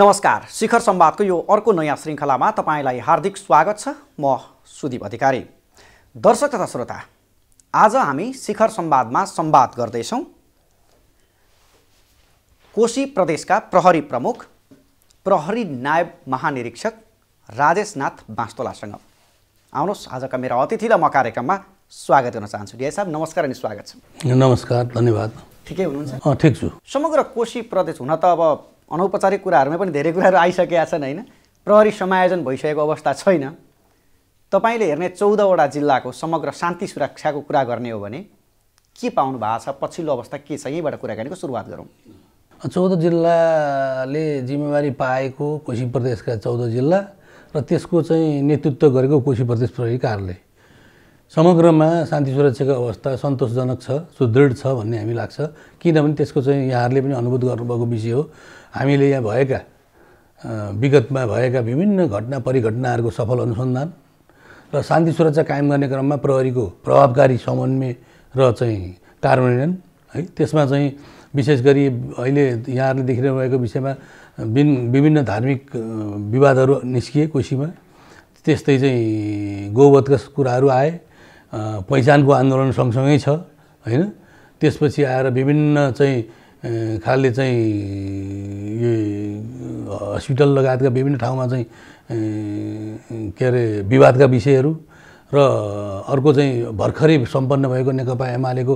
नमस्कार शिखर सम्वादको यो अर्को नयाँ श्रृङ्खलामा तपाईँलाई हार्दिक स्वागत छ म सुदीप अधिकारी दर्शक तथा श्रोता आज हामी शिखर सम्वादमा सम्वाद गर्दैछौँ कोशी प्रदेशका प्रहरी प्रमुख प्रहरी नायब महानिरीक्षक राजेशनाथ बाँस्तोलासँग आउनुहोस् आजका मेरा अतिथि र म कार्यक्रममा स्वागत गर्न चाहन्छु डिआई साहब नमस्कार अनि स्वागत छ नमस्कार धन्यवाद ठिकै हुनुहुन्छ ठिक छु समग्र कोशी प्रदेश हुन त अब अनौपचारिक कुराहरूमा पनि धेरै कुराहरू आइसकेका छन् होइन प्रहरी समायोजन भइसकेको अवस्था छैन तपाईँले हेर्ने चौधवटा जिल्लाको समग्र शान्ति सुरक्षाको कुरा गर्ने हो भने के पाउनु भएको छ पछिल्लो अवस्था के छ यहीँबाट कुराकानीको सुरुवात गरौँ चौध जिल्लाले जिम्मेवारी पाएको कोशी प्रदेशका चौध जिल्ला र त्यसको चाहिँ नेतृत्व गरेको कोशी प्रदेश प्रहरी कार्यालय समग्रमा शान्ति सुरक्षाको अवस्था सन्तोषजनक छ सुदृढ छ भन्ने हामी लाग्छ किनभने त्यसको चाहिँ यहाँहरूले पनि अनुभूत गर्नुभएको विषय हो हामीले यहाँ भएका विगतमा भएका विभिन्न घटना परिघटनाहरूको सफल अनुसन्धान र शान्ति सुरक्षा कायम गर्ने क्रममा प्रहरीको प्रभावकारी समन्वय र चाहिँ कार्यान्वयन है त्यसमा चाहिँ विशेष गरी अहिले यहाँहरूले देखिरहनु भएको विषयमा विन विभिन्न धार्मिक विवादहरू निस्किए कोसीमा त्यस्तै चाहिँ गौवधका कुराहरू आए पहिचानको आन्दोलन सँगसँगै छ होइन त्यसपछि आएर विभिन्न चाहिँ खालले चाहिँ यो हस्पिटल लगायतका विभिन्न ठाउँमा चाहिँ के अरे विवादका विषयहरू र अर्को चाहिँ भर्खरै सम्पन्न भएको नेकपा एमालेको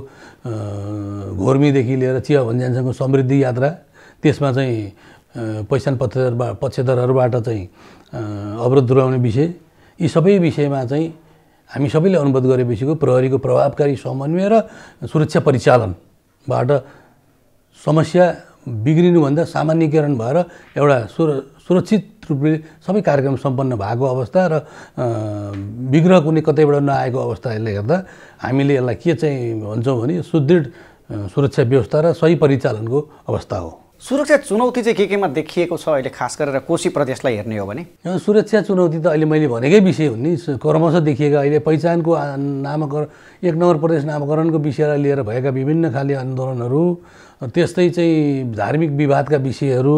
घोर्मीदेखि लिएर चिया भन्ज्यानसँग समृद्धि यात्रा त्यसमा चाहिँ पहिचान पत्र पक्षधरहरूबाट चाहिँ अवरोध दुर्याउने विषय यी सबै विषयमा चाहिँ हामी सबैले अनुरोध गरेपछिको प्रहरीको प्रभावकारी समन्वय र सुरक्षा परिचालनबाट समस्या बिग्रिनुभन्दा सामान्यकरण भएर एउटा सुर सुरक्षित रूपले सबै कार्यक्रम सम्पन्न भएको अवस्था र विग्रह कुनै कतैबाट नआएको अवस्थाले हेर्दा हामीले यसलाई के चाहिँ भन्छौँ भने सुदृढ सुरक्षा व्यवस्था र सही परिचालनको अवस्था हो सुरक्षा चुनौती चाहिँ के केमा देखिएको छ अहिले खास गरेर कोशी प्रदेशलाई हेर्ने हो भने सुरक्षा चुनौती त अहिले मैले भनेकै विषय हुन् नि क्रमशः देखिएका अहिले पहिचानको नामाकरण एक नम्बर प्रदेश नामाकरणको विषयलाई लिएर भएका विभिन्न खाले आन्दोलनहरू त्यस्तै चाहिँ धार्मिक विवादका विषयहरू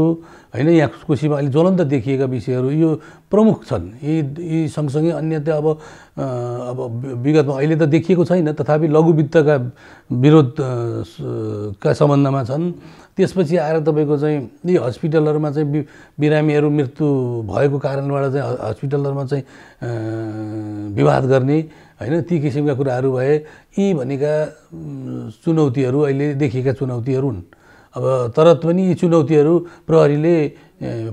होइन यहाँ कोसीमा अहिले ज्वलन्त देखिएका विषयहरू यो प्रमुख छन् यी यी सँगसँगै अन्य त अब अब विगतमा अहिले त देखिएको छैन तथापि लघुवित्तका विरोधका सम्बन्धमा छन् त्यसपछि आएर तपाईँको चाहिँ यी हस्पिटलहरूमा चाहिँ बिरामीहरू मृत्यु भएको कारणबाट चाहिँ हस्पिटलहरूमा चाहिँ विवाद गर्ने होइन ती किसिमका कुराहरू भए यी भनेका चुनौतीहरू अहिले देखिएका चुनौतीहरू हुन् अब तर पनि यी चुनौतीहरू प्रहरीले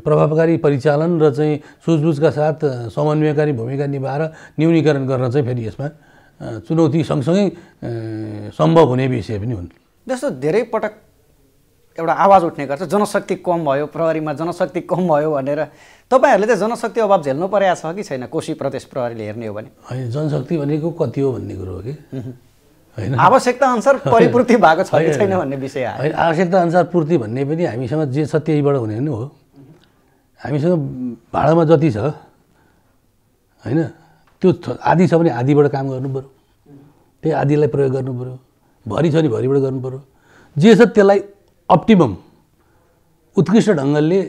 प्रभावकारी परिचालन र चाहिँ सुझबुझका साथ समन्वयकारी भूमिका निभाएर न्यूनीकरण गर्न चाहिँ फेरि यसमा चुनौती सँगसँगै सम्भव हुने विषय पनि हुन् जस्तो धेरै पटक एउटा आवाज उठ्ने गर्छ जनशक्ति कम भयो प्रहरीमा जनशक्ति कम भयो भनेर तपाईँहरूले त जनशक्ति अभाव झेल्नु परेको छ कि छैन कोशी प्रदेश प्रहरीले हेर्ने हो भने होइन जनशक्ति भनेको कति हो भन्ने कुरो हो कि होइन आवश्यकता अनुसार परिपूर्ति भएको छ कि छैन भन्ने विषय होइन आवश्यकता अनुसार पूर्ति भन्ने पनि हामीसँग जे छ त्यहीबाट हुने नै हो हामीसँग भाडामा जति छ होइन त्यो आधी छ भने आधीबाट काम गर्नु पऱ्यो त्यही आधीलाई प्रयोग गर्नु पऱ्यो भरि छ भने भरिबाट गर्नु पऱ्यो जे छ त्यसलाई अप्टिमम उत्कृष्ट ढङ्गले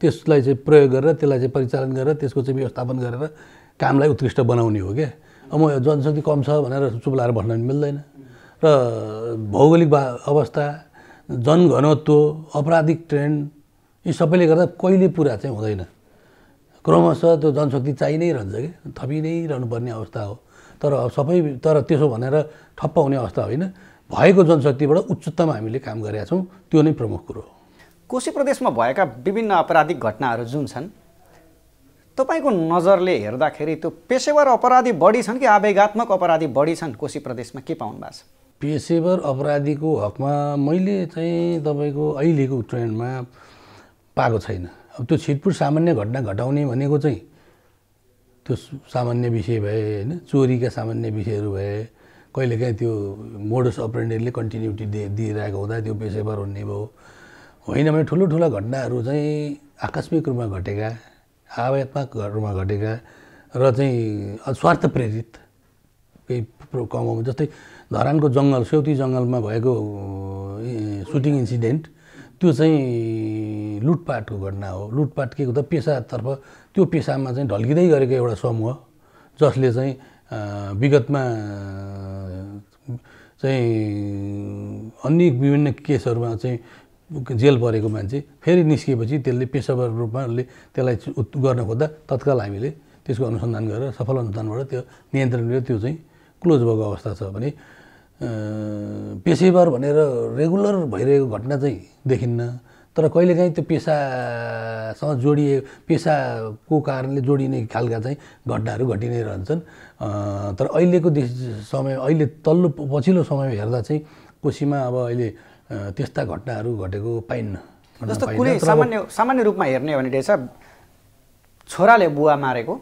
त्यसलाई चाहिँ प्रयोग गरेर त्यसलाई चाहिँ परिचालन गरेर त्यसको चाहिँ व्यवस्थापन गरेर कामलाई उत्कृष्ट बनाउने हो क्या अब म जनशक्ति कम छ भनेर चुप लाएर भन्न पनि मिल्दैन र भौगोलिक अवस्था जनघनत्व अपराधिक ट्रेन्ड यी सबैले गर्दा कहिले पुरा चाहिँ हुँदैन क्रमशः त्यो जनशक्ति चाहि नै रहन्छ कि थपि नै रहनुपर्ने अवस्था हो तर सबै तर त्यसो भनेर ठप्प हुने अवस्था होइन भएको जनशक्तिबाट उच्चतम हामीले काम गरेका छौँ त्यो नै प्रमुख कुरो हो कोशी प्रदेशमा भएका विभिन्न अपराधिक घटनाहरू जुन छन् तपाईँको नजरले हेर्दाखेरि त्यो पेसेवर अपराधी बढी छन् कि आवेगात्मक अपराधी बढी छन् कोशी प्रदेशमा के पाउनु भएको छ पेसेवर अपराधीको हकमा मैले चाहिँ तपाईँको अहिलेको ट्रेन्डमा पाएको छैन अब त्यो छिटपुट सामान्य घटना घटाउने भनेको चाहिँ त्यो सामान्य विषय भए होइन चोरीका सामान्य विषयहरू भए कहिलेकाहीँ त्यो मोडस अपरेन्डले कन्टिन्युटी दिए दिइरहेको हुँदा त्यो पेसेवर हुने भयो होइन भने ठुलो ठुलो घटनाहरू चाहिँ आकस्मिक रूपमा घटेका आवात्मक रूपमा घटेका र चाहिँ स्वार्थ प्रेरित केही कमाउनु जस्तै धरानको जङ्गल सेउती जङ्गलमा भएको सुटिङ इन्सिडेन्ट त्यो चाहिँ लुटपाटको घटना हो लुटपाट के हो त पेसातर्फ त्यो पेसामा चाहिँ ढल्किँदै गरेको एउटा समूह जसले चाहिँ विगतमा चाहिँ अन्य विभिन्न केसहरूमा चाहिँ जेल परेको मान्छे फेरि निस्किएपछि त्यसले पेसावर रूपमा उसले त्यसलाई गर्न खोज्दा तत्काल हामीले त्यसको अनुसन्धान गरेर सफल अनुसन्धानबाट त्यो नियन्त्रण गरेर त्यो चाहिँ क्लोज भएको अवस्था छ भने पेसेवर भनेर रेगुलर भइरहेको घटना चाहिँ देखिन्न तर कहिलेकाहीँ त्यो पेसासँग जोडिए पेसाको कारणले जोडिने खालका चाहिँ घटनाहरू घटि नै रहन्छन् तर अहिलेको देश समय अहिले तल्लो पछिल्लो समय हेर्दा चाहिँ कोसीमा अब अहिले त्यस्ता घटनाहरू घटेको पाइन्न जस्तो कुनै सामान्य सामान्य रूपमा हेर्ने हो भने रहेछ छोराले बुवा मारेको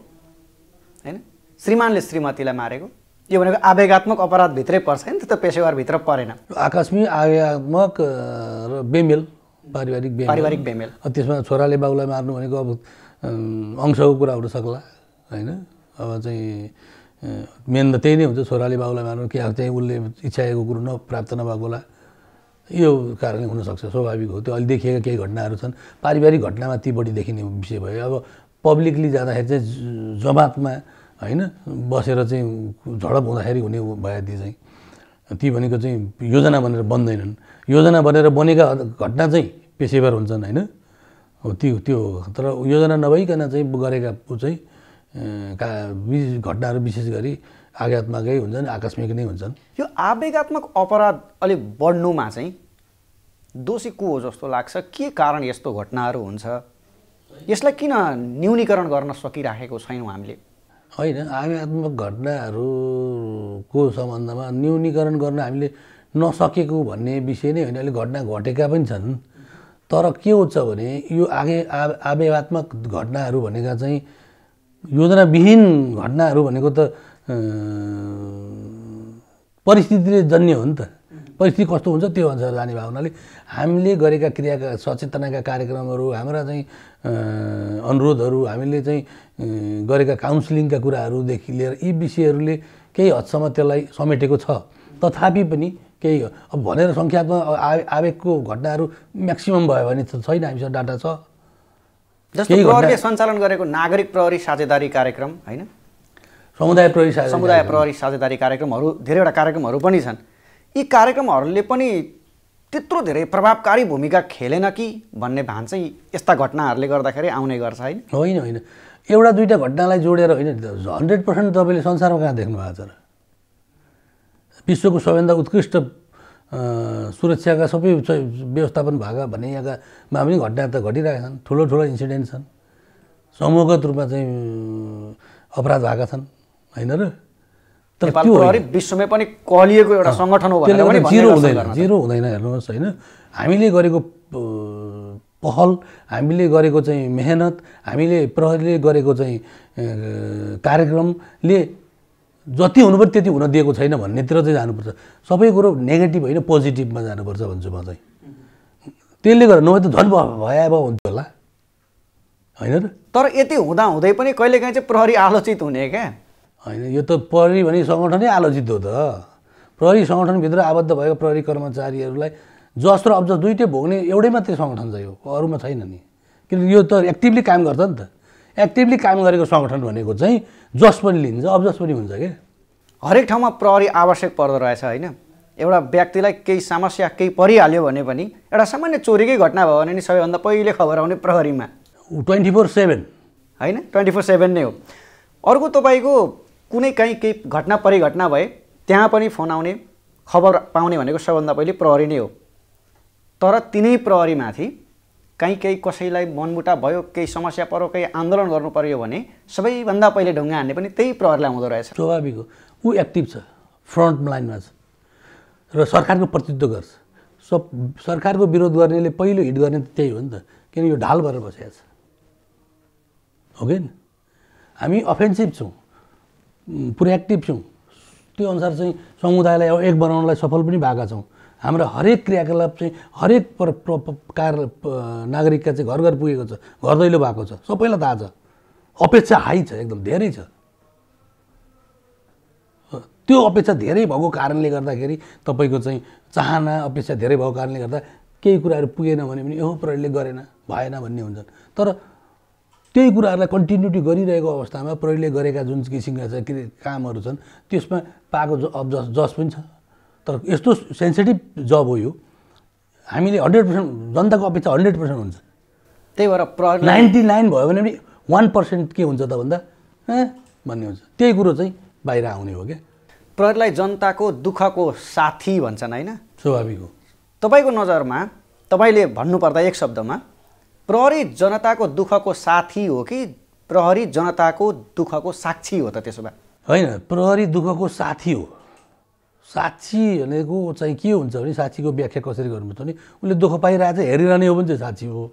होइन श्रीमानले श्रीमतीलाई मारेको यो भनेको आवेगात्मक अपराधभित्रै पर्छ होइन त्यो पेसेवारभित्र परेन आकस्मिक आवेगात्मक र बेमेल पारिवारिक पारिवारिक बेमेल त्यसमा छोराले बाउलाई मार्नु भनेको अब अंशको कुरा हुन सक्ला होइन अब चाहिँ मेन त त्यही नै हुन्छ छोराले बाउलाई मार्नु के अब चाहिँ उसले इच्छाएको कुरो नप्राप्त नभएको होला यो कारणले हुनसक्छ स्वाभाविक हो त्यो अहिले देखिएका केही घटनाहरू छन् पारिवारिक घटनामा ती बढी देखिने विषय भयो अब पब्लिकली जाँदाखेरि चाहिँ जमातमा होइन बसेर चाहिँ झडप हुँदाखेरि हुने भयो ती चाहिँ ती भनेको चाहिँ योजना बनेर बन्दैनन् योजना बनेर बनेका घटना चाहिँ पेसेवर हुन्छन् होइन हो त्यो त्यो तर योजना नभइकन चाहिँ गरेका चाहिँ का घटनाहरू विशेष गरी आघात्मकै हुन्छन् आकस्मिक नै हुन्छन् यो आवेगात्मक अपराध अलिक बढ्नुमा चाहिँ दोषी को हो जस्तो लाग्छ के कारण यस्तो घटनाहरू हुन्छ यसलाई किन न्यूनीकरण गर्न सकिराखेको छैनौँ हामीले होइन आवेगात्मक घटनाहरूको सम्बन्धमा न्यूनीकरण गर्न हामीले नसकेको भन्ने विषय नै होइन अहिले घटना घटेका पनि छन् तर के हुन्छ भने यो आगे आ आवेवात्मक घटनाहरू भनेका चाहिँ योजनाविहीन घटनाहरू भनेको त परिस्थितिले जन्य हो नि त परिस्थिति कस्तो हुन्छ त्यो अनुसार जाने भावनाले हामीले गरेका क्रियाका सचेतनाका कार्यक्रमहरू हाम्रा चाहिँ अनुरोधहरू हामीले चाहिँ गरेका काउन्सिलिङका कुराहरूदेखि लिएर यी विषयहरूले केही हदसम्म त्यसलाई समेटेको छ तथापि पनि केही अब भनेर सङ्ख्यात्मक आवे आवेगको घटनाहरू म्याक्सिमम् भयो भने त छैन हामीसँग डाटा छ जस्तो सञ्चालन गरेको नागरिक प्रहरी साझेदारी कार्यक्रम होइन समुदाय प्रहरी समुदाय प्रहरी साझेदारी कार्यक्रमहरू धेरैवटा कार्यक्रमहरू पनि छन् यी कार्यक्रमहरूले पनि त्यत्रो धेरै प्रभावकारी भूमिका खेलेन कि भन्ने भान चाहिँ यस्ता घटनाहरूले गर्दाखेरि आउने गर्छ होइन होइन होइन एउटा दुइटा घटनालाई जोडेर होइन हन्ड्रेड पर्सेन्ट तपाईँले संसारमा कहाँ देख्नु भएको छ र विश्वको सबैभन्दा उत्कृष्ट सुरक्षाका सबै व्यवस्थापन भएका भन्ने यहाँकामा पनि घटना त घटिरहेका छन् ठुलो ठुलो इन्सिडेन्ट छन् समूहगत रूपमा चाहिँ अपराध भएका छन् होइन र तर त्यो विश्वमै पनि कहलिएको एउटा सङ्गठन हो त्यसले जिरो हुँदैन जिरो हुँदैन हेर्नुहोस् होइन हामीले गरेको पहल हामीले गरेको चाहिँ मेहनत हामीले प्रहरीले गरेको चाहिँ कार्यक्रमले जति हुनुपर्छ त्यति हुन दिएको छैन भन्नेतिर चाहिँ जानुपर्छ सबै कुरो नेगेटिभ होइन पोजिटिभमा जानुपर्छ भन्छु म चाहिँ त्यसले गर्दा नभए त झन् भयो हुन्थ्यो होला होइन र तर यति हुँदा हुँदै पनि कहिलेकाहीँ चाहिँ प्रहरी आलोचित हुने क्या होइन यो त प्रहरी भने सङ्गठनै आलोचित हो त प्रहरी सङ्गठनभित्र आबद्ध भएको प्रहरी कर्मचारीहरूलाई जस र अब्ज दुइटै भोग्ने एउटै मात्रै सङ्गठन चाहिँ यो अरूमा छैन नि किनकि यो त एक्टिभली काम गर्छ नि त एक्टिभली काम गरेको सङ्गठन भनेको चाहिँ जस पनि लिन्छ अब जस पनि हुन्छ क्या हरेक ठाउँमा प्रहरी आवश्यक पर्दो रहेछ होइन एउटा व्यक्तिलाई केही समस्या केही परिहाल्यो भने पनि एउटा सामान्य चोरीकै घटना भयो भने नि सबैभन्दा पहिले खबर आउने प्रहरीमा ट्वेन्टी फोर सेभेन होइन ट्वेन्टी फोर सेभेन नै हो अर्को तपाईँको कुनै काहीँ केही घटना परिघटना भए त्यहाँ पनि फोन आउने खबर पाउने भनेको सबैभन्दा पहिले प्रहरी नै हो तर तिनै प्रहरीमाथि कहीँ केही कसैलाई मनमुटा भयो केही समस्या पऱ्यो केही आन्दोलन गर्नु पर्यो भने सबैभन्दा पहिले ढुङ्गा हान्ने पनि त्यही प्रहरलाई हुँदो रहेछ स्वाभाविक हो ऊ एक्टिभ छ फ्रन्ट लाइनमा छ र सरकारको प्रतित्व गर्छ सब सरकारको विरोध गर्नेले पहिलो हिट गर्ने त त्यही हो नि त किन यो ढाल भएर बसेको छ हो कि हामी अफेन्सिभ छौँ पुरै एक्टिभ छौँ त्यो अनुसार चाहिँ समुदायलाई एक बनाउनलाई सफल पनि भएका छौँ हाम्रो हरेक क्रियाकलाप चाहिँ हरेक प्रकार नागरिकका चाहिँ घर घर पुगेको छ घर दैलो भएको छ सबैलाई थाहा छ अपेक्षा हाई छ एकदम धेरै छ त्यो अपेक्षा धेरै भएको कारणले गर्दाखेरि तपाईँको चाहिँ चाहना अपेक्षा धेरै भएको कारणले गर्दा केही कुराहरू पुगेन भने पनि यो प्रहरीले गरेन भएन भन्ने हुन्छन् तर त्यही कुराहरूलाई कन्टिन्युटी गरिरहेको अवस्थामा प्रहरीले गरेका जुन किसिमका चाहिँ कामहरू छन् त्यसमा पाएको जस जस पनि छ तर यस्तो सेन्सिटिभ जब हो यो हामीले हन्ड्रेड पर्सेन्ट जनताको अपेक्षा हन्ड्रेड पर्सेन्ट हुन्छ त्यही भएर प्र नाइन्टी नाइन भयो भने पनि वान पर्सेन्ट के हुन्छ त भन्दा भन्ने हुन्छ त्यही कुरो चाहिँ बाहिर आउने हो क्या प्रहरीलाई जनताको दुःखको साथी भन्छन् होइन स्वाभाविक हो तपाईँको नजरमा तपाईँले भन्नुपर्दा एक शब्दमा प्रहरी जनताको दुःखको साथी हो कि प्रहरी जनताको दुःखको साक्षी हो त त्यसो भए होइन प्रहरी दुःखको साथी हो साक्षी भनेको चाहिँ के हुन्छ भने साक्षीको व्याख्या कसरी गर्नुपर्छ भने उसले दुःख पाइरहेको छ हेरिरहने हो भने चाहिँ साक्षी हो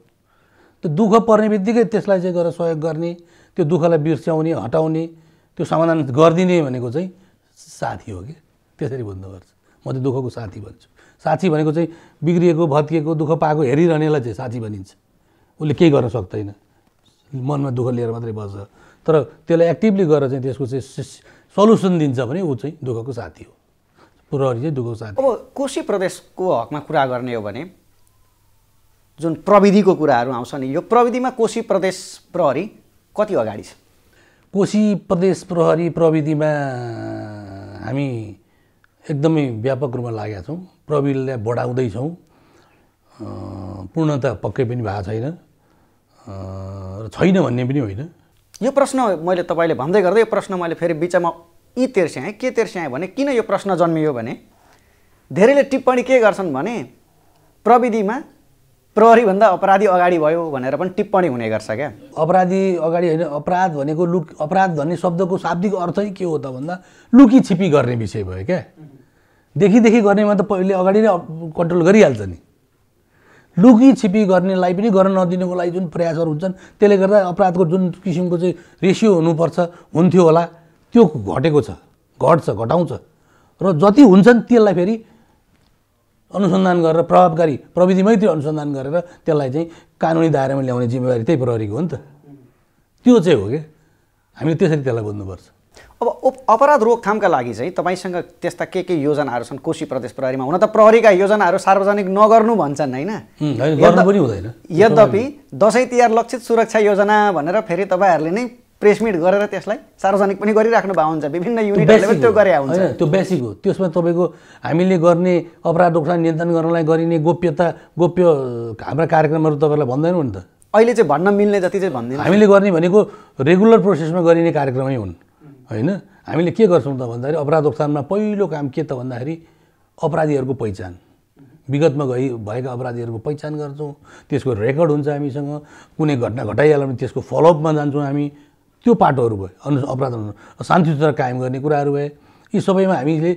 त्यो दुःख पर्ने बित्तिकै त्यसलाई चाहिँ गएर सहयोग गर्ने त्यो दुःखलाई बिर्स्याउने हटाउने त्यो समाधान गरिदिने भनेको चाहिँ साथी हो कि त्यसरी गर्छ म चाहिँ दुःखको साथी भन्छु साथी भनेको चाहिँ बिग्रिएको भत्किएको दुःख पाएको हेरिरहनेलाई चाहिँ साथी भनिन्छ उसले केही गर्न सक्दैन मनमा दुःख लिएर मात्रै बस्छ तर त्यसलाई एक्टिभली गरेर चाहिँ त्यसको चाहिँ सल्युसन दिन्छ भने ऊ चाहिँ दुःखको साथी हो प्रहरी चाहिँ डुबाउँछ अब कोशी प्रदेशको हकमा कुरा गर्ने हो भने जुन प्रविधिको कुराहरू आउँछ नि यो प्रविधिमा कोशी प्रदेश प्रहरी कति अगाडि छ कोशी प्रदेश प्रहरी प्रविधिमा हामी एकदमै व्यापक रूपमा लागेका छौँ प्रविधिलाई बढाउँदैछौँ पूर्णता पक्कै पनि भएको छैन र छैन भन्ने पनि होइन यो प्रश्न मैले तपाईँले भन्दै गर्दै यो प्रश्न मैले फेरि बिचमा यी तेर्स्याएँ के तेर्स्याएँ भने किन यो प्रश्न जन्मियो भने धेरैले टिप्पणी के गर्छन् भने प्रविधिमा प्रहरीभन्दा अपराधी अगाडि भयो भनेर पनि टिप्पणी हुने गर्छ क्या अपराधी अगाडि होइन अपराध भनेको लुक अपराध भन्ने शब्दको शाब्दिक अर्थै के हो त भन्दा लुकी छिपी गर्ने विषय भयो क्या देखिदेखि गर्नेमा त पहिले अगाडि नै कन्ट्रोल गरिहाल्छ नि लुकी छिपी गर्नेलाई पनि गर्न नदिनुको लागि जुन प्रयासहरू हुन्छन् त्यसले गर्दा अपराधको जुन किसिमको चाहिँ रेसियो हुनुपर्छ हुन्थ्यो होला त्यो घटेको छ घट्छ घटाउँछ र जति हुन्छन् त्यसलाई फेरि अनुसन्धान गरेर प्रभावकारी प्रविधिमै त्यो अनुसन्धान गरेर त्यसलाई चाहिँ कानुनी दायरामा ल्याउने जिम्मेवारी त्यही प्रहरीको हो नि त त्यो चाहिँ हो क्या हामीले त्यसरी त्यसलाई बुझ्नुपर्छ अब अपराध रोकथामका लागि चाहिँ तपाईँसँग त्यस्ता के के योजनाहरू छन् कोशी प्रदेश प्रहरीमा हुन त प्रहरीका योजनाहरू सार्वजनिक नगर्नु भन्छन् होइन पनि हुँदैन यद्यपि दसैँ तिहार लक्षित सुरक्षा योजना भनेर फेरि तपाईँहरूले नै प्रेसमिट गरेर त्यसलाई सार्वजनिक पनि गरिराख्नु भएको हुन्छ विभिन्न युनिटहरूले त्यो गरे हुन्छ त्यो बेसिक हो त्यसमा तपाईँको हामीले गर्ने अपराध अपराधलाई नियन्त्रण गर्नलाई गरिने गोप्यता गोप्य हाम्रा कार्यक्रमहरू तपाईँलाई भन्दैनौँ नि त अहिले चाहिँ भन्न मिल्ने जति चाहिँ भन्दैन हामीले गर्ने भनेको रेगुलर प्रोसेसमा गरिने कार्यक्रमै हुन् होइन हामीले के गर्छौँ त भन्दाखेरि अपराध रोकथाममा पहिलो काम के त भन्दाखेरि अपराधीहरूको पहिचान विगतमा गई भएका अपराधीहरूको पहिचान गर्छौँ त्यसको रेकर्ड हुन्छ हामीसँग कुनै घटना घटाइहाल्यो भने त्यसको फलोअपमा जान्छौँ हामी त्यो पाटोहरू भयो अनु अपराध शान्ति सूत्र कायम गर्ने कुराहरू भए यी सबैमा हामीले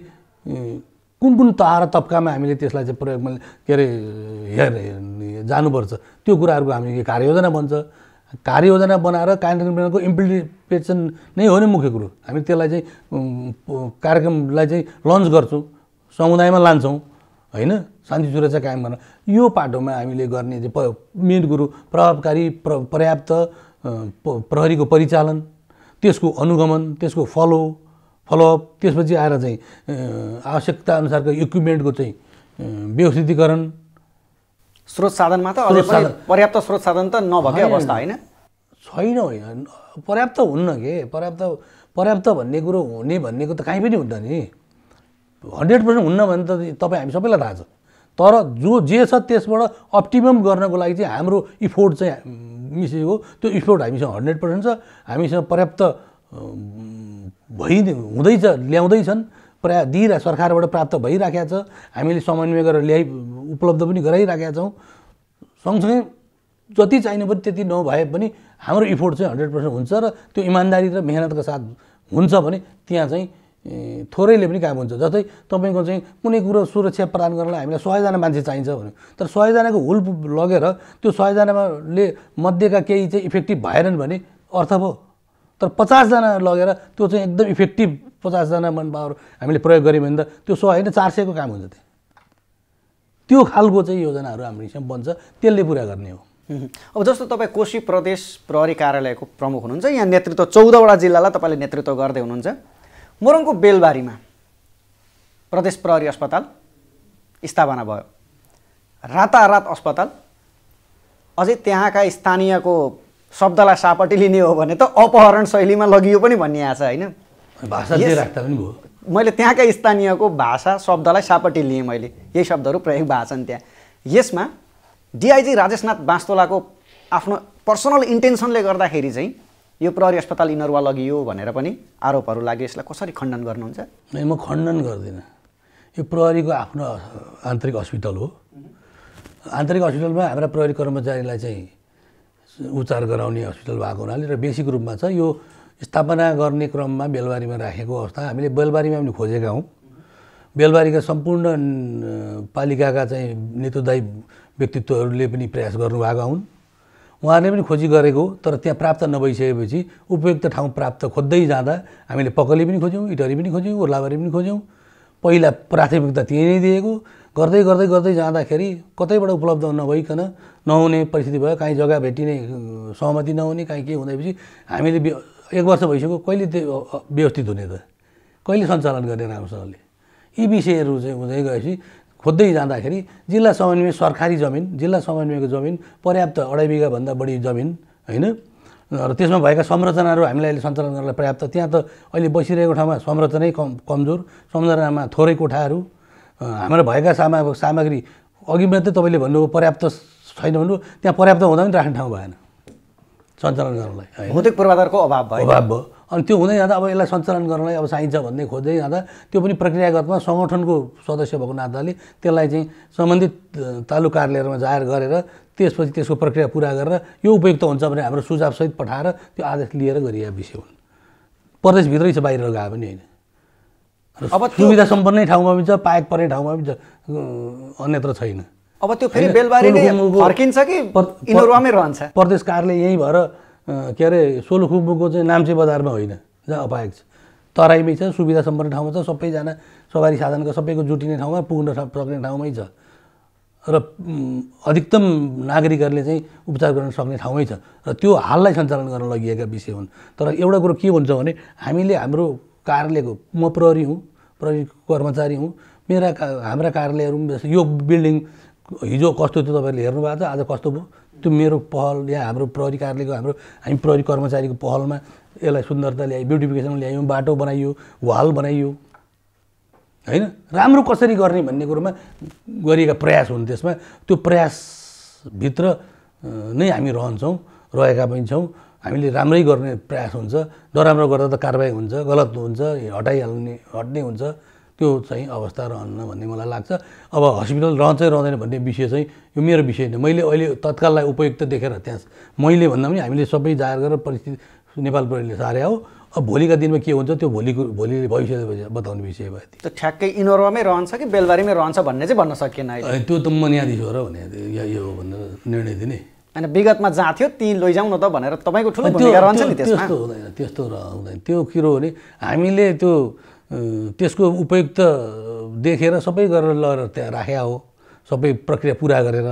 कुन कुन तह र तब्कामा हामीले त्यसलाई चाहिँ प्रयोगमा के अरे हेर जानुपर्छ त्यो कुराहरूको हामीले कार्ययोजना बन्छ कार्ययोजना बनाएर कार्यान्वयनको इम्प्लिमेन्टेसन नै हो नि मुख्य कुरो हामी त्यसलाई चाहिँ कार्यक्रमलाई चाहिँ लन्च गर्छौँ समुदायमा लान्छौँ होइन शान्ति सुरक्षा कायम गर्न यो पाटोमा हामीले गर्ने चाहिँ मेन कुरो प्रभावकारी प्र पर्याप्त प्रहरीको परिचालन त्यसको अनुगमन त्यसको फलो फलोअप त्यसपछि आएर चाहिँ आवश्यकता अनुसारको इक्विपमेन्टको चाहिँ व्यवस्थितीकरण स्रोत साधनमा त पर्याप्त स्रोत साधन त नभएकै अवस्था होइन छैन होइन पर्याप्त हुन्न के पर्याप्त पर्याप्त भन्ने कुरो हुने भन्नेको त काहीँ पनि हुन्न नि हन्ड्रेड पर्सेन्ट हुन्न भने त तपाईँ हामी सबैलाई थाहा छ तर जो जे छ त्यसबाट अप्टिमम गर्नको लागि चाहिँ हाम्रो इफोर्ट चाहिँ मिसेको त्यो इफोर्ट हामीसँग हन्ड्रेड पर्सेन्ट छ हामीसँग पर्याप्त भइ हुँदैछ ल्याउँदैछन् प्राय दिइरह सरकारबाट प्राप्त भइराखेको छ हामीले समन्वय गरेर ल्याइ उपलब्ध पनि गराइराखेका छौँ सँगसँगै जति चाहिने पनि त्यति नभए पनि हाम्रो इफोर्ट चाहिँ हन्ड्रेड पर्सेन्ट हुन्छ र त्यो इमान्दारी र मेहनतका साथ हुन्छ भने त्यहाँ चाहिँ थोरैले पनि काम हुन्छ जस्तै तपाईँको चाहिँ कुनै कुरो सुरक्षा प्रदान गर्नलाई हामीलाई सयजना मान्छे चाहिन्छ भन्यो तर सयजनाको हुल लगेर त्यो सयजनाले मध्येका केही चाहिँ इफेक्टिभ भएनन् भने अर्थ भयो तर पचासजना लगेर त्यो चाहिँ एकदम इफेक्टिभ पचासजना मन पावर हामीले प्रयोग गऱ्यौँ भने त त्यो सय होइन चार सयको काम हुन्छ त्यो त्यो खालको चाहिँ योजनाहरू हाम्रो हिसाबमा बन्छ त्यसले पुरा गर्ने हो अब जस्तो तपाईँ कोशी प्रदेश प्रहरी कार्यालयको प्रमुख हुनुहुन्छ यहाँ नेतृत्व चौधवटा जिल्लालाई तपाईँले नेतृत्व गर्दै हुनुहुन्छ मोरङको बेलबारीमा प्रदेश प्रहरी अस्पताल स्थापना भयो रातारात अस्पताल अझै त्यहाँका स्थानीयको शब्दलाई सापट्टि लिने हो भने त अपहरण शैलीमा लगियो पनि भन्ने आशा होइन मैले त्यहाँका स्थानीयको भाषा शब्दलाई सापट्टि लिएँ मैले यही शब्दहरू प्रयोग भएको छन् त्यहाँ यसमा डिआइजी राजेशनाथ बाँस्तोलाको आफ्नो पर्सनल इन्टेन्सनले गर्दाखेरि चाहिँ यो प्रहरी अस्पताल यिनीहरूमा लगियो भनेर पनि आरोपहरू लाग्यो यसलाई कसरी खण्डन गर्नुहुन्छ म खण्डन गर्दिनँ यो प्रहरीको आफ्नो आन्तरिक हस्पिटल हो आन्तरिक हस्पिटलमा हाम्रा प्रहरी कर्मचारीलाई चाहिँ उपचार गराउने हस्पिटल भएको हुनाले र बेसिक रूपमा छ यो स्थापना गर्ने क्रममा बेलबारीमा राखेको अवस्था हामीले बेलबारीमा पनि खोजेका हौँ बेलबारीका सम्पूर्ण पालिकाका चाहिँ नेतृदायी व्यक्तित्वहरूले पनि प्रयास गर्नुभएका हुन् उहाँहरूले पनि खोजी गरेको तर त्यहाँ प्राप्त नभइसकेपछि उपयुक्त ठाउँ प्राप्त खोज्दै जाँदा हामीले पकली पनि खोज्यौँ इटरी पनि खोज्यौँ ओर्लाबारी पनि खोज्यौँ पहिला प्राथमिकता त्यही नै दिएको गर्दै गर्दै गर्दै जाँदाखेरि कतैबाट उपलब्ध नभइकन नहुने परिस्थिति भयो काहीँ जग्गा भेटिने सहमति नहुने काहीँ के हुँदैपछि हामीले एक वर्ष भइसक्यो कहिले त्यो व्यवस्थित हुने त कहिले सञ्चालन गर्ने राम्रोसँगले यी विषयहरू चाहिँ हुँदै गएपछि खोज्दै जाँदाखेरि जिल्ला समन्वय सरकारी जमिन जिल्ला समन्वयको जमिन पर्याप्त अढाई बिघाभन्दा बढी जमिन होइन र त्यसमा भएका संरचनाहरू हामीलाई अहिले सञ्चालन गर्नलाई पर्याप्त त्यहाँ त अहिले बसिरहेको ठाउँमा संरचनै कम कमजोर संरचनामा थोरै कोठाहरू हाम्रो भएका सामा सामग्री अघि मात्रै तपाईँले भन्नुभयो पर्याप्त छैन भन्नु त्यहाँ पर्याप्त हुँदा पनि राख्ने ठाउँ भएन सञ्चालन गर्नलाई भौतिक पूर्वाधारको अभाव भयो अभाव भयो अनि त्यो हुँदै जाँदा अब यसलाई सञ्चालन गर्नलाई अब चाहिन्छ भन्ने खोज्दै जाँदा त्यो पनि प्रक्रियागतमा सङ्गठनको सदस्य भएको नाताले त्यसलाई चाहिँ सम्बन्धित तालुक कार्यालयमा जाहेर गरेर त्यसपछि त्यसको प्रक्रिया पुरा गरेर यो उपयुक्त हुन्छ भने हाम्रो सुझावसहित पठाएर त्यो आदेश लिएर गरिएका विषय हुन् प्रदेशभित्रै छ बाहिर गए पनि होइन अब सुविधा सम्पन्नै ठाउँमा पनि छ पाएक पर्ने ठाउँमा पनि छ अन्यत्र छैन अब त्यो फेरि बेलबारी फर्किन्छ कि रहन्छ प्रदेश कार्यालय यहीँ भएर के अरे सोलुखुम्बुको चाहिँ नाम्चे बजारमा होइन जहाँ अपायक छ तराईमै छ सुविधा सम्पन्न ठाउँमा छ सबैजना सवारी साधनको सबैको जुटिने ठाउँमा पुग्न सक्ने ठाउँमै छ र अधिकतम नागरिकहरूले चाहिँ उपचार गर्न सक्ने ठाउँमै छ र त्यो हाललाई सञ्चालन गर्न लगिएका विषय हुन् तर एउटा कुरो के हुन्छ भने हामीले हाम्रो कार्यालयको म प्रहरी हुँ प्रहरी कर्मचारी हुँ मेरा का हाम्रा कार्यालयहरू यो बिल्डिङ हिजो कस्तो थियो तपाईँहरूले हेर्नु भएको छ आज कस्तो भयो त्यो मेरो पहल या हाम्रो प्रहरी कार्यालयको हाम्रो हामी प्रहरी कर्मचारीको पहलमा यसलाई सुन्दरता ल्यायो ब्युटिफिकेसन ल्यायौँ बाटो बनाइयो वाल बनाइयो होइन राम्रो कसरी गर्ने भन्ने कुरोमा गरिएका प्रयास हुन् त्यसमा त्यो प्रयासभित्र नै हामी रहन्छौँ रहेका पनि छौँ हामीले राम्रै गर्ने प्रयास हुन्छ नराम्रो गर्दा त कारवाही हुन्छ गलत हुन्छ हटाइहाल्ने हट्ने हुन्छ त्यो चाहिँ अवस्था रहन्न भन्ने मलाई लाग्छ अब हस्पिटल रहन्छ रहँदैन भन्ने विषय चाहिँ यो मेरो विषय नै मैले अहिले तत्काललाई उपयुक्त देखेर त्यहाँ मैले भन्दा पनि हामीले सबै जाहेर गरेर परिस्थिति नेपाल प्रहरीले सारे हो अब भोलिका दिनमा के हुन्छ त्यो भोलिको भोलि भविष्य बताउने विषय भयो त्यो ठ्याक्कै इनोरवामै रहन्छ कि बेलबारीमै रहन्छ भन्ने चाहिँ भन्न सकिएन त्यो त म न्यायाधीश हो र भने यो हो भनेर निर्णय दिने होइन विगतमा जहाँ थियो त्यहीँ लैजाउँ न त भनेर तपाईँको ठुलो भूमिका रहन्छ नि त्यस्तो हुँदैन त्यस्तो हुँदैन त्यो हो भने हामीले त्यो त्यसको उपयुक्त देखेर सबै गरेर लगेर त्यहाँ राख्या हो सबै प्रक्रिया पुरा गरेर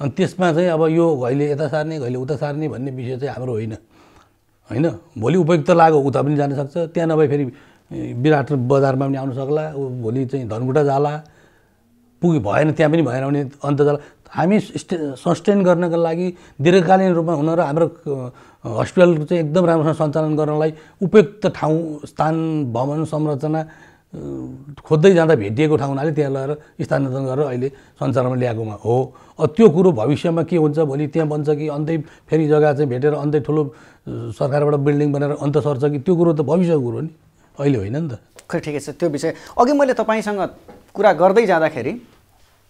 अनि त्यसमा चाहिँ अब यो घैले यता सार्ने घैले उता सार्ने भन्ने विषय चाहिँ हाम्रो होइन होइन भोलि उपयुक्त लाग्यो उता पनि जान सक्छ त्यहाँ नभए फेरि विराट बजारमा पनि आउन सक्ला भोलि चाहिँ धनकुटा जाला पुग्यो भएन त्यहाँ पनि भएन भने अन्त जाला हामी सस्टेन गर्नका लागि दीर्घकालीन रूपमा हुन र हाम्रो हस्पिटल चाहिँ एकदम राम्रोसँग सञ्चालन गर्नलाई उपयुक्त ठाउँ स्थान भवन संरचना खोज्दै जाँदा भेटिएको ठाउँ हुनाले त्यहाँ लगेर स्थानान्तरण गरेर अहिले सञ्चालनमा ल्याएकोमा हो त्यो कुरो भविष्यमा के हुन्छ भोलि त्यहाँ बन्छ कि अन्तै फेरि जग्गा चाहिँ भेटेर अन्तै ठुलो सरकारबाट बिल्डिङ बनाएर अन्त सर्छ कि त्यो कुरो त भविष्यको कुरो नि अहिले होइन नि त खै ठिकै छ त्यो विषय अघि मैले तपाईँसँग कुरा गर्दै जाँदाखेरि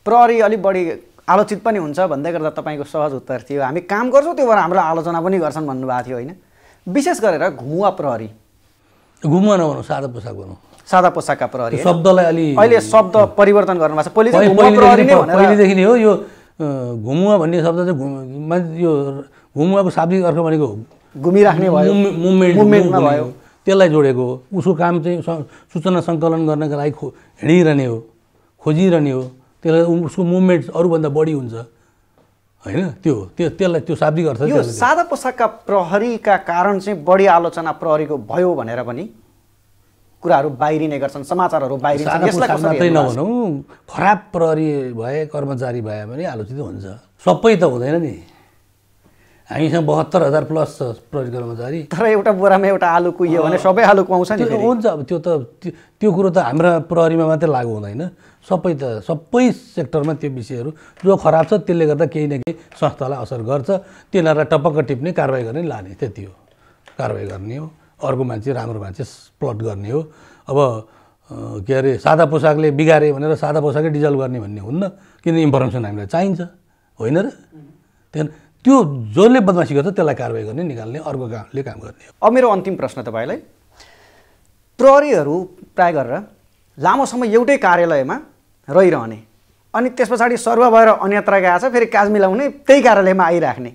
प्रहरी अलिक बढी आलोचित पनि हुन्छ भन्दै गर्दा तपाईँको सहज उत्तर थियो हामी काम गर्छौँ त्यो भएर हाम्रो आलोचना पनि गर्छन् भन्नुभएको थियो होइन विशेष गरेर घुमुवा प्रहरी घुमुवा नभनौँ सादा पोसाक भनौँ सादा पोसाकका प्रहरी शब्दलाई अलि अहिले शब्द परिवर्तन गर्नुभएको छ पहिलेदेखि नै हो यो घुमुवा भन्ने शब्द चाहिँ यो घुमुवाको शाब्दिक अर्थ भनेको घुमिराख्ने भयो मुभमेन्ट भयो त्यसलाई जोडेको हो उसको काम चाहिँ सूचना सङ्कलन गर्नका लागि खो हिँडिरहने हो खोजिरहने हो त्यसलाई उसको मुभमेन्ट अरूभन्दा बढी हुन्छ होइन त्यो त्यो त्यसलाई त्यो शाब्दिक अर्थ यो सादा पोसाकका प्रहरीका कारण चाहिँ बढी आलोचना प्रहरीको भयो भनेर पनि कुराहरू बाहिरिने गर्छन् समाचारहरू बाहिर नभनौँ खराब प्रहरी भए कर्मचारी भए पनि आलोचित हुन्छ सबै त हुँदैन नि हामीसँग बहत्तर हजार प्लस छ प्रवेश कर्मचारी तर एउटा बोरामा एउटा आलु कुहियो भने सबै आलु कुहाउँछ नि हुन्छ अब त्यो त त्यो कुरो त हाम्रा प्रहरीमा मात्रै लागु हुँदैन सबै त सबै सेक्टरमा त्यो विषयहरू जो खराब छ त्यसले गर्दा केही न केही संस्थालाई असर गर्छ तिनीहरूलाई टपक्क टिप्ने कारवाही गर्ने लाने त्यति हो कारवाही गर्ने हो अर्को मान्छे राम्रो मान्छे प्लट गर्ने हो अब के अरे सादा पोसाकले बिगारे भनेर सादा पोसाकै डिजल्भ गर्ने भन्ने हुन्न किन इन्फर्मेसन हामीलाई चाहिन्छ होइन र त्यहाँ त्यो जसले बदमासी गर्छ त्यसलाई कारवाही गर्ने निकाल्ने अर्को कामले काम गर्ने अब मेरो अन्तिम प्रश्न तपाईँलाई प्रहरीहरू प्राय गरेर लामो समय एउटै कार्यालयमा रहिरहने अनि त्यस पछाडि सर्व भएर अन्यत्र गएछ फेरि काज मिलाउने त्यही कार्यालयमा आइराख्ने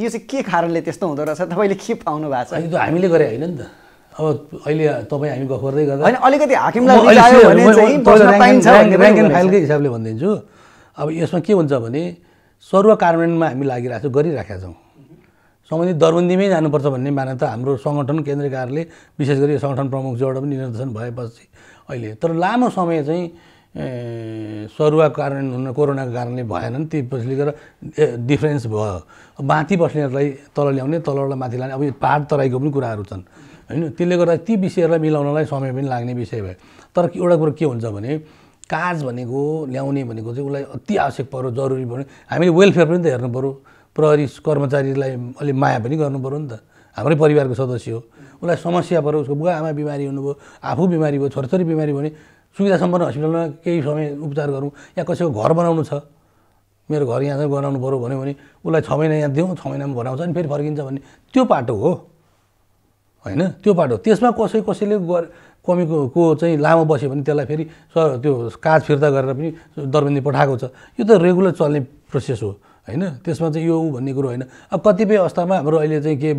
यो चाहिँ के कारणले त्यस्तो हुँदो रहेछ तपाईँले के पाउनु भएको छ यो हामीले गरे होइन नि त अब अहिले तपाईँ हामी गफर्दै गर्दा होइन अलिकति हाकिमलाई फाइलकै हिसाबले भनिदिन्छु अब यसमा के हुन्छ भने कार्यान्वयनमा हामी लागिरहेको छौँ गरिराखेका छौँ सम्बन्धित दरबन्दीमै जानुपर्छ भन्ने मान्यता हाम्रो सङ्गठन केन्द्रीय विशेष गरी सङ्गठन जोड पनि निर्देशन भएपछि अहिले तर लामो समय चाहिँ सरुवा कारण हुन कोरोनाको कारणले भएनन् त्यही पछि गएर डिफ्रेन्स भयो माथि बस्नेहरूलाई तल ल्याउने तलबाट माथि लाने अब यो पाहाड तराईको पनि कुराहरू छन् होइन त्यसले गर्दा ती विषयहरूलाई मिलाउनलाई समय पनि लाग्ने विषय भयो तर एउटा कुरो के हुन्छ भने काज भनेको ल्याउने भनेको चाहिँ उसलाई अति आवश्यक पऱ्यो जरुरी पऱ्यो हामीले वेलफेयर पनि त हेर्नु पऱ्यो प्रहरी कर्मचारीलाई अलि माया पनि गर्नु पऱ्यो नि त हाम्रै परिवारको सदस्य हो उसलाई समस्या पऱ्यो उसको बुवा आमा बिमारी हुनुभयो आफू बिमारी भयो छोराछोरी बिमारी भने सुविधा सम्पन्न हस्पिटलमा केही समय उपचार गरौँ या कसैको घर बनाउनु छ मेरो घर यहाँ बनाउनु पऱ्यो भन्यो भने उसलाई छ महिना यहाँ दिउँ छ महिनामा बनाउँछ अनि फेरि फर्किन्छ भने त्यो पाटो हो होइन त्यो बाटो त्यसमा कसै कसैले गर कमीको को चाहिँ लामो बस्यो भने त्यसलाई फेरि सर त्यो काज फिर्ता गरेर पनि दरबन्दी पठाएको छ यो त रेगुलर चल्ने प्रोसेस हो होइन त्यसमा चाहिँ यो भन्ने कुरो होइन अब कतिपय अवस्थामा हाम्रो अहिले चाहिँ के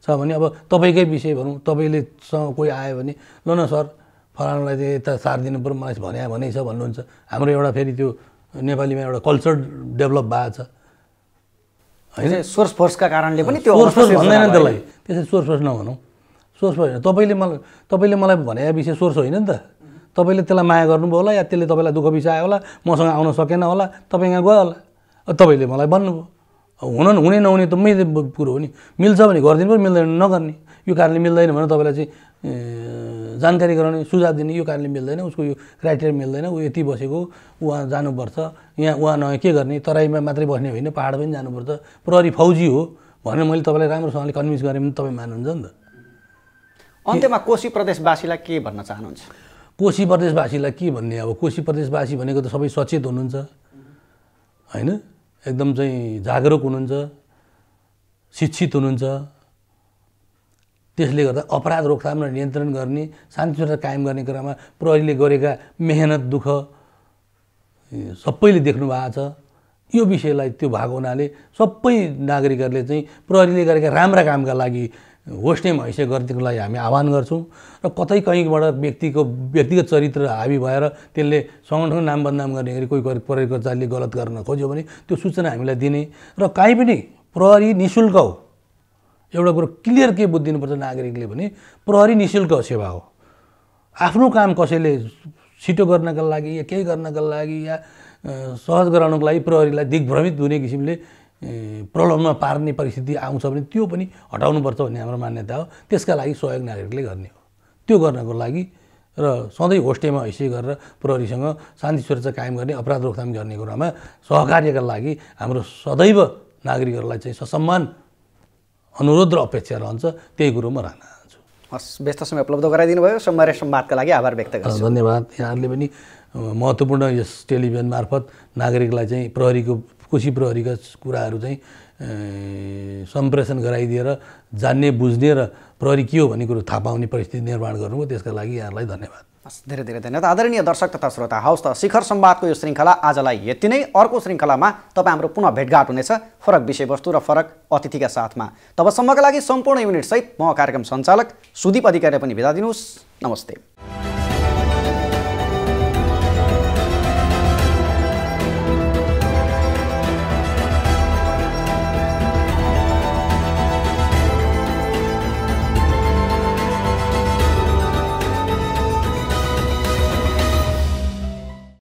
छ भने अब तपाईँकै विषय भनौँ तपाईँलेसँग कोही आयो भने ल न सर फलानालाई चाहिँ यता सार दिनु पऱ्यो मलाई भन्या भने छ भन्नुहुन्छ हाम्रो एउटा फेरि त्यो नेपालीमा एउटा कल्चर डेभलप भएको छ होइन सोर्स फोर्सका कारणले पनि त्यो सोर्स फोर्स भन्दैन त्यसलाई त्यसरी सोर्स फोर्स नभनौँ सोर्स भएन तपाईँले मलाई तपाईँले मलाई भने विषय सोर्स होइन नि त तपाईँले त्यसलाई माया गर्नुभयो होला या त्यसले तपाईँलाई दुःख बिसायो होला मसँग आउन सकेन होला तपाईँ यहाँ गयो होला तपाईँले मलाई भन्नुभयो हुन हुने नहुने त मै कुरो हो नि मिल्छ भने गरिदिनु पऱ्यो मिल्दैन नगर्ने यो कारणले मिल्दैन भने तपाईँलाई चाहिँ जानकारी गराउने सुझाव दिने यो कारणले मिल्दैन उसको यो क्राइटेरिया मिल्दैन ऊ यति बसेको उहाँ जानुपर्छ यहाँ उहाँ नयाँ के गर्ने तराईमा मात्रै बस्ने होइन पाहाड पनि जानुपर्छ प्रहरी फौजी हो भनेर मैले तपाईँलाई राम्रोसँगले कन्भिन्स गरेँ भने तपाईँ मान्नुहुन्छ नि त अन्त्यमा कोशी प्रदेशवासीलाई के भन्न चाहनुहुन्छ कोशी प्रदेशवासीलाई के भन्ने अब कोशी प्रदेशवासी भनेको त सबै सचेत हुनुहुन्छ होइन एकदम चाहिँ जागरुक हुनुहुन्छ शिक्षित हुनुहुन्छ त्यसले गर्दा अपराध रोकथाम र नियन्त्रण गर्ने शान्ति सुरक्षा कायम गर्ने क्रममा प्रहरीले गरेका मेहनत दुःख सबैले देख्नु भएको छ यो विषयलाई त्यो भएको हुनाले सबै नागरिकहरूले चाहिँ प्रहरीले गरेका राम्रा कामका लागि होस् नै हैसियत गरिदिनुको लागि हामी आह्वान गर्छौँ र कतै कहीँबाट व्यक्तिको व्यक्तिगत चरित्र हाबी भएर त्यसले सङ्गठनको नाम बदनाम गर्ने गरी कोही प्रयोगकर्ताले गलत गर्न खोज्यो भने त्यो सूचना हामीलाई दिने र काहीँ पनि प्रहरी नि शुल्क हो एउटा कुरो क्लियर के बुझिदिनुपर्छ नागरिकले भने प्रहरी निशुल्क सेवा हो आफ्नो काम कसैले छिटो गर्नका लागि या केही गर्नका लागि या सहज गराउनको लागि प्रहरीलाई दिग्भ्रमित हुने किसिमले प्रब्लममा पार्ने परिस्थिति आउँछ भने त्यो पनि हटाउनुपर्छ भन्ने हाम्रो मान्यता हो त्यसका लागि सहयोग नागरिकले गर्ने हो त्यो गर्नको लागि र सधैँ होस्टेमा हैसिय गरेर प्रहरीसँग शान्ति सुरक्षा कायम गर्ने अपराध रोकथाम गर्ने कुरामा सहकार्यका लागि हाम्रो सदैव नागरिकहरूलाई चाहिँ ससम्मान अनुरोध र अपेक्षा रहन्छ त्यही कुरो म राख्न चाहन्छु हस् व्यस्त समय उपलब्ध गराइदिनु भयो सोमबार संवादका लागि आभार व्यक्त गर्छु धन्यवाद यहाँहरूले पनि महत्त्वपूर्ण यस टेलिभिजन मार्फत नागरिकलाई चाहिँ प्रहरीको कोशी प्रहरीका कुराहरू चाहिँ सम्प्रेषण गराइदिएर जान्ने बुझ्ने र प्रहरी के हो भन्ने कुरो थाहा पाउने परिस्थिति निर्माण गर्नुभयो त्यसका लागि यहाँलाई धन्यवाद हस् धेरै धेरै धन्यवाद आदरणीय दर्शक तथा श्रोता हाउस त शिखर सम्वादको यो श्रृङ्खला आजलाई यति नै अर्को श्रृङ्खलामा तपाईँ हाम्रो पुनः भेटघाट हुनेछ फरक विषयवस्तु र फरक अतिथिका साथमा तबसम्मका लागि सम्पूर्ण युनिटसहित म कार्यक्रम सञ्चालक सुदीप अधिकारीलाई पनि बिदा दिनुहोस् नमस्ते